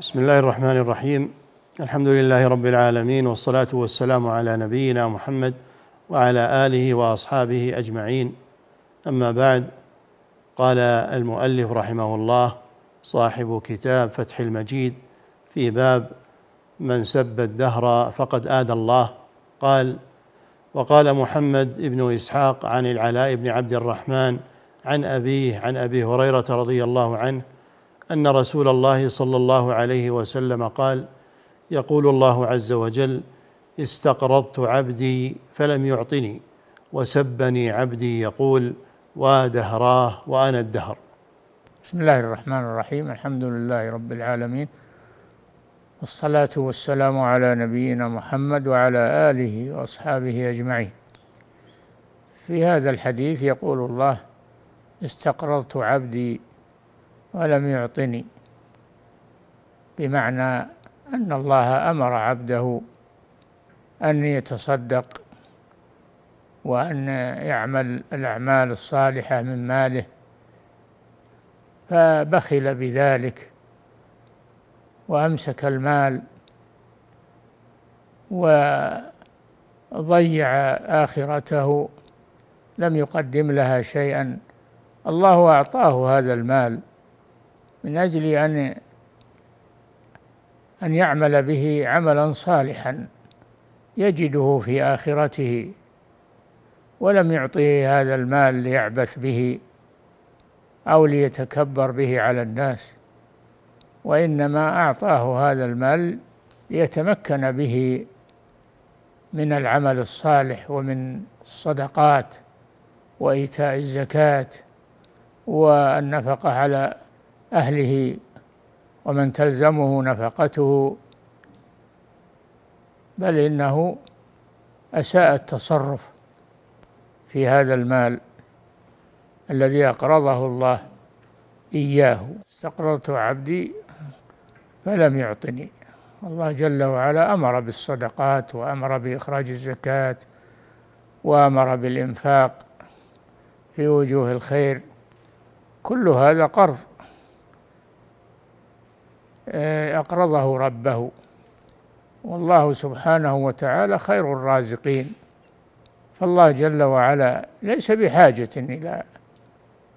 بسم الله الرحمن الرحيم الحمد لله رب العالمين والصلاه والسلام على نبينا محمد وعلى اله واصحابه اجمعين اما بعد قال المؤلف رحمه الله صاحب كتاب فتح المجيد في باب من سب الدهر فقد آذى الله قال وقال محمد بن إسحاق عن العلاء بن عبد الرحمن عن أبيه عن أبي هريرة رضي الله عنه ان رسول الله صلى الله عليه وسلم قال يقول الله عز وجل استقرضت عبدي فلم يعطني وسبني عبدي يقول ودهراه وانا الدهر بسم الله الرحمن الرحيم الحمد لله رب العالمين والصلاه والسلام على نبينا محمد وعلى اله واصحابه اجمعين في هذا الحديث يقول الله استقرضت عبدي ولم يعطني بمعنى أن الله أمر عبده أن يتصدق وأن يعمل الأعمال الصالحة من ماله فبخل بذلك وأمسك المال وضيع آخرته لم يقدم لها شيئا الله أعطاه هذا المال من أجل أن أن يعمل به عملا صالحا يجده في آخرته ولم يعطه هذا المال ليعبث به أو ليتكبر به على الناس وإنما أعطاه هذا المال ليتمكن به من العمل الصالح ومن الصدقات وإيتاء الزكاة والنفقة على أهله ومن تلزمه نفقته بل إنه أساء التصرف في هذا المال الذي أقرضه الله إياه استقرضت عبدي فلم يعطني الله جل وعلا أمر بالصدقات وأمر بإخراج الزكاة وأمر بالإنفاق في وجوه الخير كل هذا قرض آه، أقرضه ربه والله سبحانه وتعالى خير الرازقين فالله جل وعلا ليس بحاجة إلى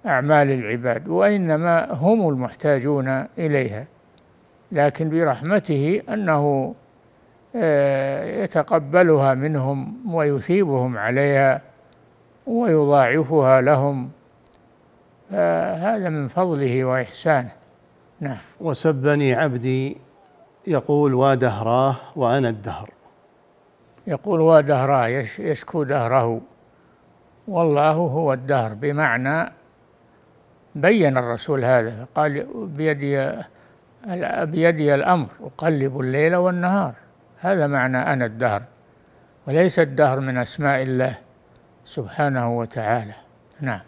أعمال العباد وإنما هم المحتاجون إليها لكن برحمته أنه آه، يتقبلها منهم ويثيبهم عليها ويضاعفها لهم هذا من فضله وإحسانه نعم وسبني عبدي يقول ودهراه وأنا الدهر يقول ودهراه يشكو دهره والله هو الدهر بمعنى بين الرسول هذا قال بيدي بيدي الأمر أقلب الليل والنهار هذا معنى أنا الدهر وليس الدهر من أسماء الله سبحانه وتعالى نعم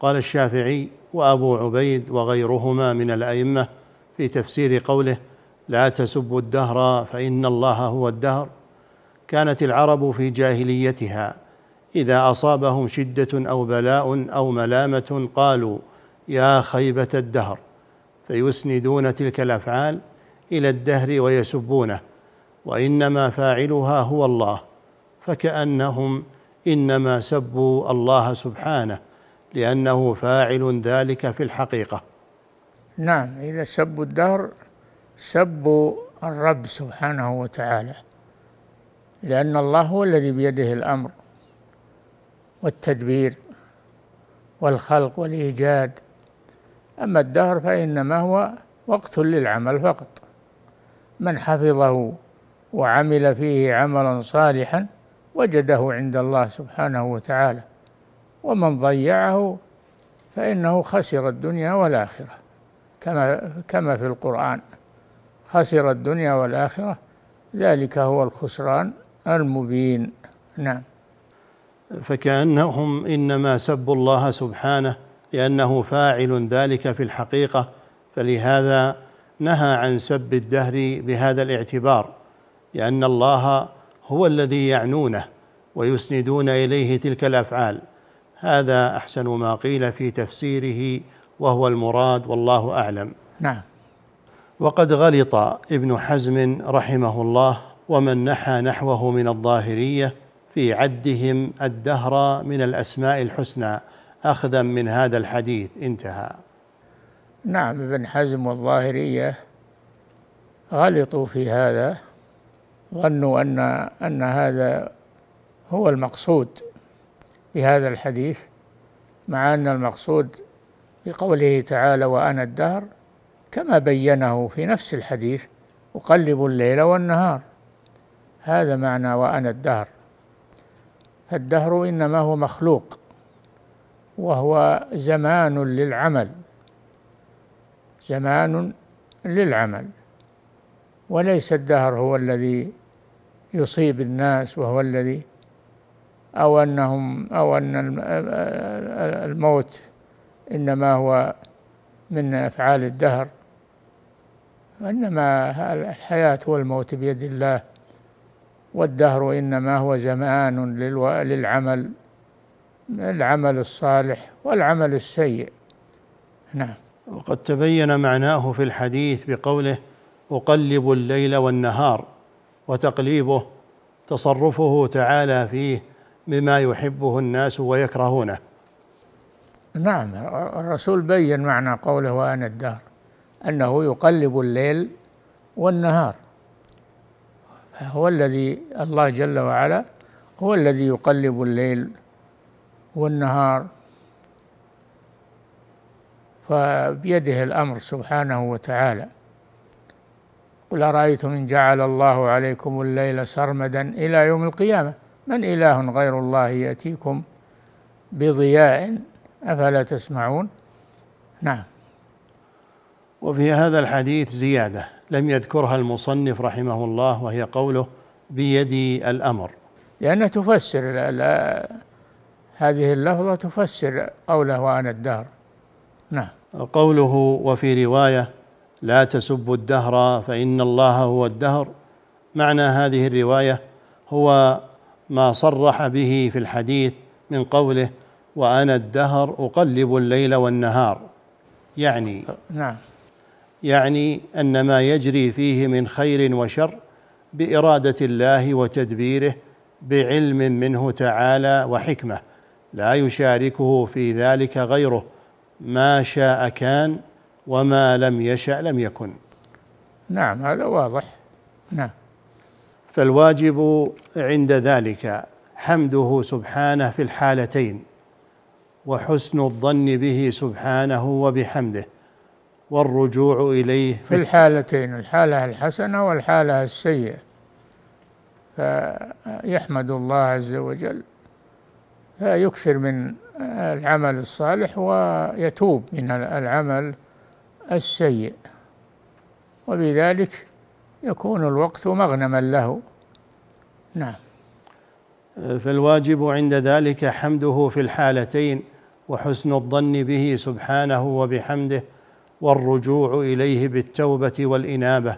قال الشافعي وابو عبيد وغيرهما من الائمه في تفسير قوله لا تسبوا الدهر فان الله هو الدهر كانت العرب في جاهليتها اذا اصابهم شده او بلاء او ملامه قالوا يا خيبه الدهر فيسندون تلك الافعال الى الدهر ويسبونه وانما فاعلها هو الله فكانهم انما سبوا الله سبحانه لأنه فاعل ذلك في الحقيقة نعم إذا سبوا الدهر سبوا الرب سبحانه وتعالى لأن الله هو الذي بيده الأمر والتدبير والخلق والإيجاد أما الدهر فإنما هو وقت للعمل فقط من حفظه وعمل فيه عملا صالحا وجده عند الله سبحانه وتعالى ومن ضيعه فإنه خسر الدنيا والآخرة كما كما في القرآن خسر الدنيا والآخرة ذلك هو الخسران المبين نعم فكأنهم إنما سبوا الله سبحانه لأنه فاعل ذلك في الحقيقة فلهذا نهى عن سب الدهر بهذا الاعتبار لأن الله هو الذي يعنونه ويسندون إليه تلك الأفعال هذا احسن ما قيل في تفسيره وهو المراد والله اعلم نعم وقد غلط ابن حزم رحمه الله ومن نحى نحوه من الظاهريه في عدهم الدهر من الاسماء الحسنى اخذا من هذا الحديث انتهى نعم ابن حزم والظاهريه غلطوا في هذا ظنوا ان ان هذا هو المقصود بهذا الحديث مع أن المقصود بقوله تعالى وأنا الدهر كما بينه في نفس الحديث أقلب الليل والنهار هذا معنى وأنا الدهر فالدهر إنما هو مخلوق وهو زمان للعمل زمان للعمل وليس الدهر هو الذي يصيب الناس وهو الذي أو أنهم أو أن الموت إنما هو من أفعال الدهر وإنما الحياة والموت بيد الله والدهر إنما هو زمان للعمل العمل الصالح والعمل السيء نعم وقد تبين معناه في الحديث بقوله أقلب الليل والنهار وتقليبه تصرفه تعالى فيه بما يحبه الناس ويكرهونه نعم الرسول بين معنى قوله وأنا الدهر أنه يقلب الليل والنهار هو الذي الله جل وعلا هو الذي يقلب الليل والنهار فبيده الأمر سبحانه وتعالى قل أرأيتم إن جعل الله عليكم الليل سرمدا إلى يوم القيامة من إله غير الله يأتيكم بضياء أفلا تسمعون نعم وفي هذا الحديث زيادة لم يذكرها المصنف رحمه الله وهي قوله بيدي الأمر لأنها تفسر لا لا هذه اللفظة تفسر قوله وأنا الدهر نعم قوله وفي رواية لا تسبوا الدهر فإن الله هو الدهر معنى هذه الرواية هو ما صرح به في الحديث من قوله وأنا الدهر أقلب الليل والنهار يعني نعم يعني أن ما يجري فيه من خير وشر بإرادة الله وتدبيره بعلم منه تعالى وحكمة لا يشاركه في ذلك غيره ما شاء كان وما لم يشأ لم يكن نعم هذا واضح نعم فالواجب عند ذلك حمده سبحانه في الحالتين وحسن الظن به سبحانه وبحمده والرجوع إليه في الحالتين الحالة الحسنة والحالة السيئة فيحمد الله عز وجل فيكثر من العمل الصالح ويتوب من العمل السيء وبذلك يكون الوقت مغنما له نعم فالواجب عند ذلك حمده في الحالتين وحسن الظن به سبحانه وبحمده والرجوع اليه بالتوبه والانابه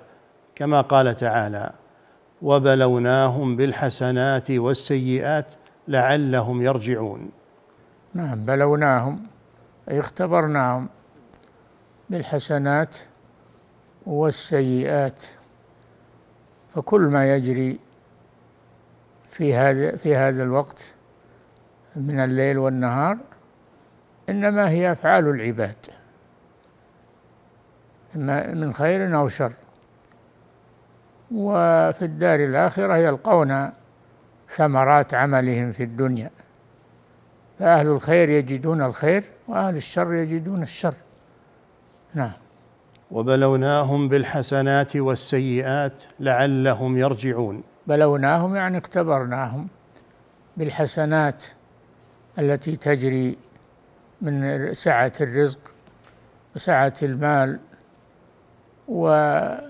كما قال تعالى وبلوناهم بالحسنات والسيئات لعلهم يرجعون نعم بلوناهم اي اختبرناهم بالحسنات والسيئات فكل ما يجري في هذا في هذا الوقت من الليل والنهار انما هي افعال العباد اما من خير او شر وفي الدار الاخره يلقون ثمرات عملهم في الدنيا فاهل الخير يجدون الخير واهل الشر يجدون الشر نعم وبلوناهم بالحسنات والسيئات لعلهم يرجعون بلوناهم يعني اختبرناهم بالحسنات التي تجري من سعة الرزق وسعة المال وما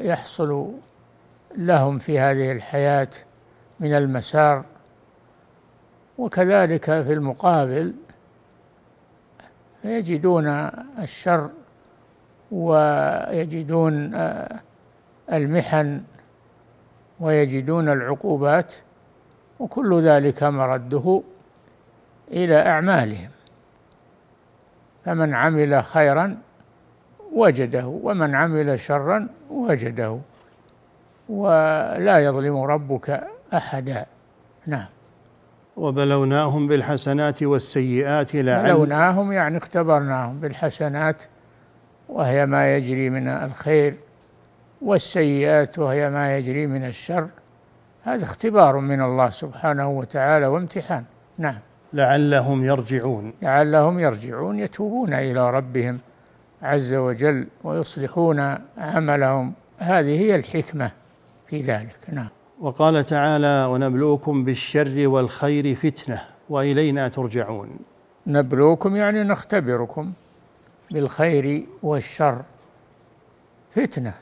يحصل لهم في هذه الحياة من المسار وكذلك في المقابل فيجدون الشر ويجدون آه، المحن ويجدون العقوبات وكل ذلك مرده إلى أعمالهم فمن عمل خيرا وجده ومن عمل شرا وجده ولا يظلم ربك أحدا نعم وبلوناهم بالحسنات والسيئات لعل بلوناهم يعني اختبرناهم بالحسنات وهي ما يجري من الخير والسيئات وهي ما يجري من الشر هذا اختبار من الله سبحانه وتعالى وامتحان نعم لعلهم يرجعون لعلهم يرجعون يتوبون الى ربهم عز وجل ويصلحون عملهم هذه هي الحكمه في ذلك نعم وقال تعالى ونبلوكم بالشر والخير فتنه والينا ترجعون نبلوكم يعني نختبركم بالخير والشر فتنه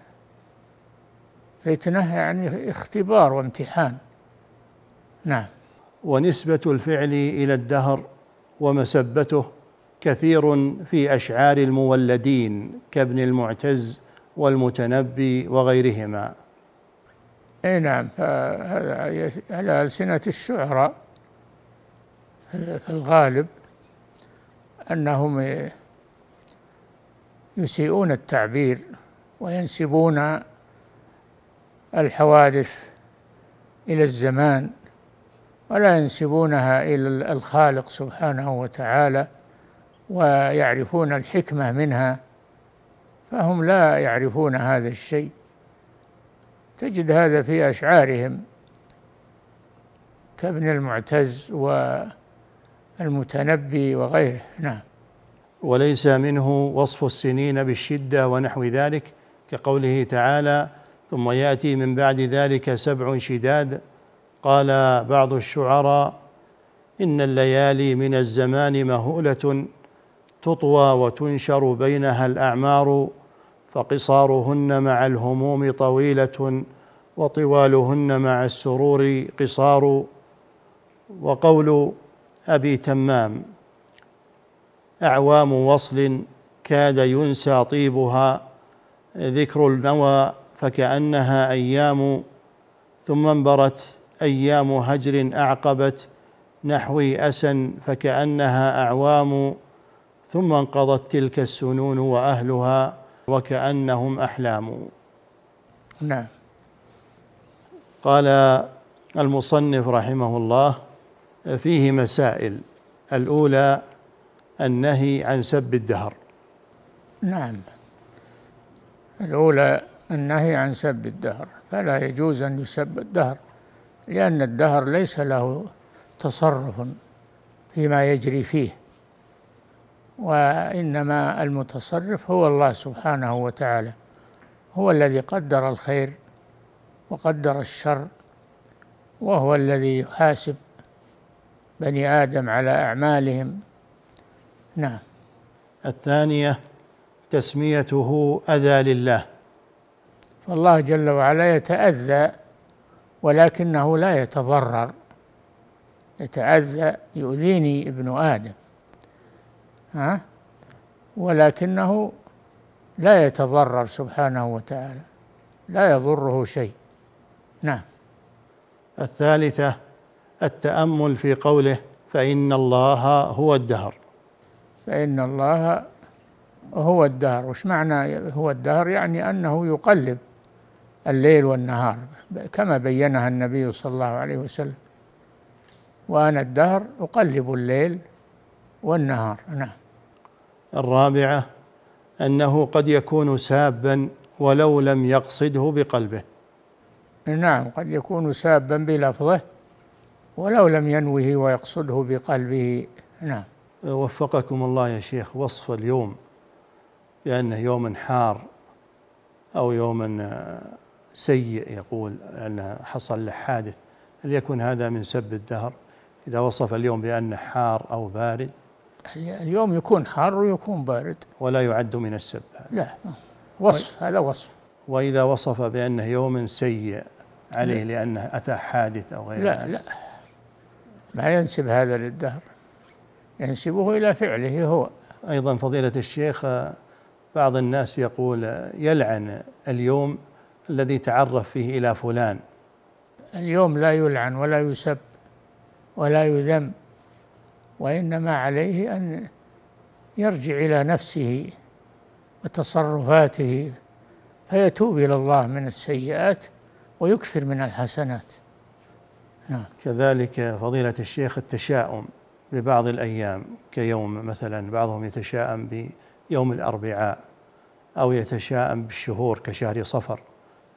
فتنه يعني اختبار وامتحان نعم ونسبه الفعل الى الدهر ومسبته كثير في اشعار المولدين كابن المعتز والمتنبي وغيرهما اي نعم فهذا على ألسنة الشعراء في الغالب أنهم يسيئون التعبير وينسبون الحوادث إلى الزمان ولا ينسبونها إلى الخالق سبحانه وتعالى ويعرفون الحكمة منها فهم لا يعرفون هذا الشيء تجد هذا في أشعارهم كابن المعتز والمتنبي وغيره نعم وليس منه وصف السنين بالشدة ونحو ذلك كقوله تعالى ثم يأتي من بعد ذلك سبع شداد قال بعض الشعراء إن الليالي من الزمان مهولة تطوى وتنشر بينها الأعمار فقصارهن مع الهموم طويله وطوالهن مع السرور قصار وقول ابي تمام اعوام وصل كاد ينسى طيبها ذكر النوى فكانها ايام ثم انبرت ايام هجر اعقبت نحوي اسا فكانها اعوام ثم انقضت تلك السنون واهلها وكأنهم أحلام نعم قال المصنف رحمه الله فيه مسائل الأولى النهي عن سب الدهر نعم الأولى النهي عن سب الدهر فلا يجوز أن يسب الدهر لأن الدهر ليس له تصرف فيما يجري فيه وإنما المتصرف هو الله سبحانه وتعالى هو الذي قدر الخير وقدر الشر وهو الذي يحاسب بني آدم على أعمالهم نعم الثانية تسميته أذى لله فالله جل وعلا يتأذى ولكنه لا يتضرر يتأذى يؤذيني ابن آدم ها ولكنه لا يتضرر سبحانه وتعالى لا يضره شيء نعم الثالثة التأمل في قوله فإن الله هو الدهر فإن الله هو الدهر وش معنى هو الدهر يعني أنه يقلب الليل والنهار كما بينها النبي صلى الله عليه وسلم وأنا الدهر أقلب الليل والنهار نعم الرابعة أنه قد يكون سابا ولو لم يقصده بقلبه نعم قد يكون سابا بلفظه ولو لم ينوه ويقصده بقلبه نعم وفقكم الله يا شيخ وصف اليوم بأنه يوم حار أو يوم سيء يقول أن حصل له حادث هل يكون هذا من سب الدهر إذا وصف اليوم بأنه حار أو بارد اليوم يكون حار ويكون بارد ولا يعد من السب لا وصف هذا وصف وإذا وصف بأنه يوم سيء عليه لا. لأنه أتى حادث أو غيره لا لا ما ينسب هذا للدهر ينسبه إلى فعله هو أيضا فضيلة الشيخ بعض الناس يقول يلعن اليوم الذي تعرف فيه إلى فلان اليوم لا يلعن ولا يسب ولا يذم وإنما عليه أن يرجع إلى نفسه وتصرفاته فيتوب إلى الله من السيئات ويكثر من الحسنات نعم. كذلك فضيلة الشيخ التشاؤم ببعض الأيام كيوم مثلا بعضهم يتشاءم بيوم الأربعاء أو يتشاءم بالشهور كشهر صفر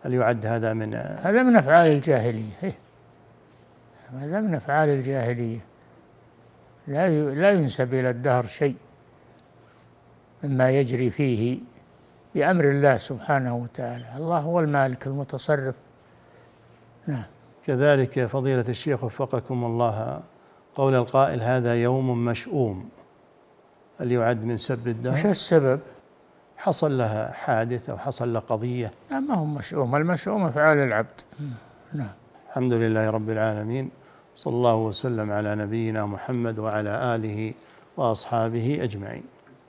هل يعد هذا من هذا من أفعال الجاهلية إيه. هذا من أفعال الجاهلية لا لا ينسب إلى الدهر شيء مما يجري فيه بأمر الله سبحانه وتعالى الله هو المالك المتصرف نعم كذلك فضيلة الشيخ وفقكم الله قول القائل هذا يوم مشؤوم هل يعد من سب الدهر؟ مش السبب؟ حصل لها حادث أو حصل لها قضية لا ما هو مشؤوم المشؤوم أفعال العبد نعم الحمد لله رب العالمين صلى الله وسلم على نبينا محمد وعلى اله واصحابه اجمعين